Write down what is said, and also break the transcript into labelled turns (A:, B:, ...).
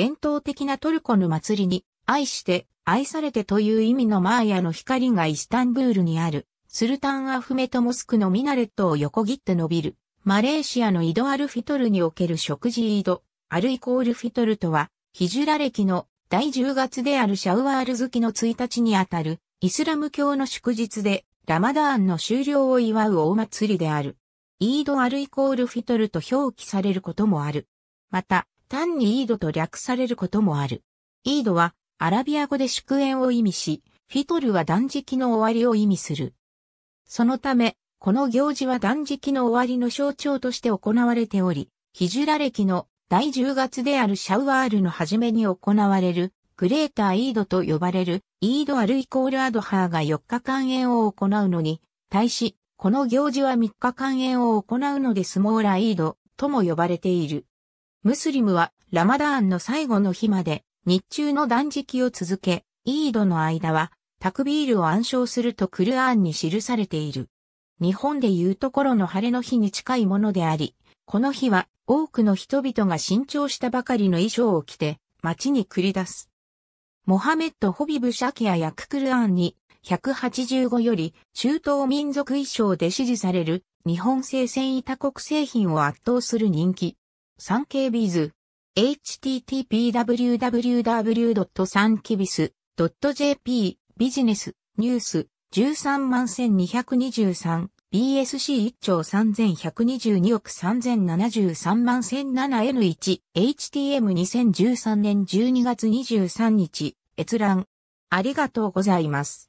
A: 伝統的なトルコの祭りに、愛して、愛されてという意味のマーヤの光がイスタンブールにある、スルタンアフメトモスクのミナレットを横切って伸びる、マレーシアの井戸アルフィトルにおける食事井戸、アルイコールフィトルとは、ヒジュラ歴の第10月であるシャウワール月の1日にあたる、イスラム教の祝日で、ラマダーンの終了を祝う大祭りである。イードアルイコールフィトルと表記されることもある。また、単にイードと略されることもある。イードはアラビア語で祝宴を意味し、フィトルは断食の終わりを意味する。そのため、この行事は断食の終わりの象徴として行われており、ヒジュラ歴の第10月であるシャウワールの初めに行われるグレーターイードと呼ばれるイードアルイコールアドハーが4日間宴を行うのに、対し、この行事は3日間宴を行うのでスモーライードとも呼ばれている。ムスリムはラマダーンの最後の日まで日中の断食を続け、イードの間はタクビールを暗唱するとクルアーンに記されている。日本でいうところの晴れの日に近いものであり、この日は多くの人々が新調したばかりの衣装を着て街に繰り出す。モハメット・ホビブ・シャキアやククルアーンに185より中東民族衣装で支持される日本製繊維多国製品を圧倒する人気。サンケイビズ。h t t p w w w s a n k b i s j p ビジネスニュース13万 1223BSC1 兆3122億3073万 1007N1HTM2013 年12月23日閲覧ありがとうございます。